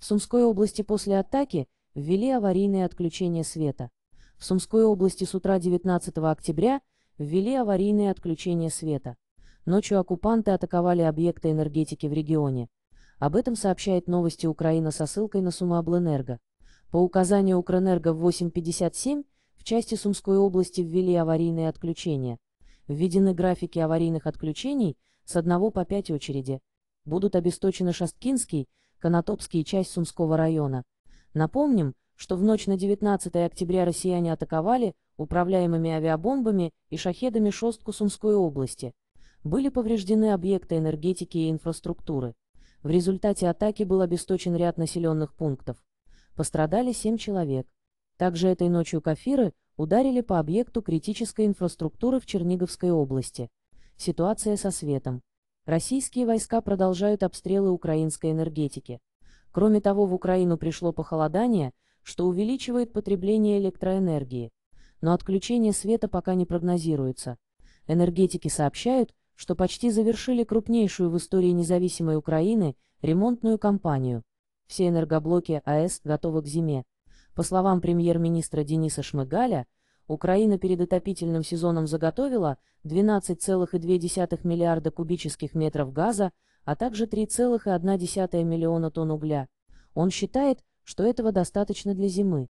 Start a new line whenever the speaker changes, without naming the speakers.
В Сумской области после атаки ввели аварийное отключение света. В Сумской области с утра 19 октября ввели аварийное отключение света. Ночью оккупанты атаковали объекты энергетики в регионе. Об этом сообщает новости Украина со ссылкой на Сумаблэнерго. По указанию Укрэнерго в 8.57 в части Сумской области ввели аварийные отключения. Введены графики аварийных отключений с 1 по 5 очереди. Будут обесточены Шасткинский, Конотопский и часть Сумского района. Напомним, что в ночь на 19 октября россияне атаковали управляемыми авиабомбами и шахедами шостку Сумской области. Были повреждены объекты энергетики и инфраструктуры. В результате атаки был обесточен ряд населенных пунктов. Пострадали 7 человек. Также этой ночью кафиры ударили по объекту критической инфраструктуры в Черниговской области. Ситуация со светом. Российские войска продолжают обстрелы украинской энергетики. Кроме того, в Украину пришло похолодание, что увеличивает потребление электроэнергии. Но отключение света пока не прогнозируется. Энергетики сообщают, что почти завершили крупнейшую в истории независимой Украины ремонтную кампанию. Все энергоблоки АЭС готовы к зиме. По словам премьер-министра Дениса Шмыгаля, Украина перед отопительным сезоном заготовила 12,2 миллиарда кубических метров газа, а также 3,1 миллиона тонн угля. Он считает, что этого достаточно для зимы.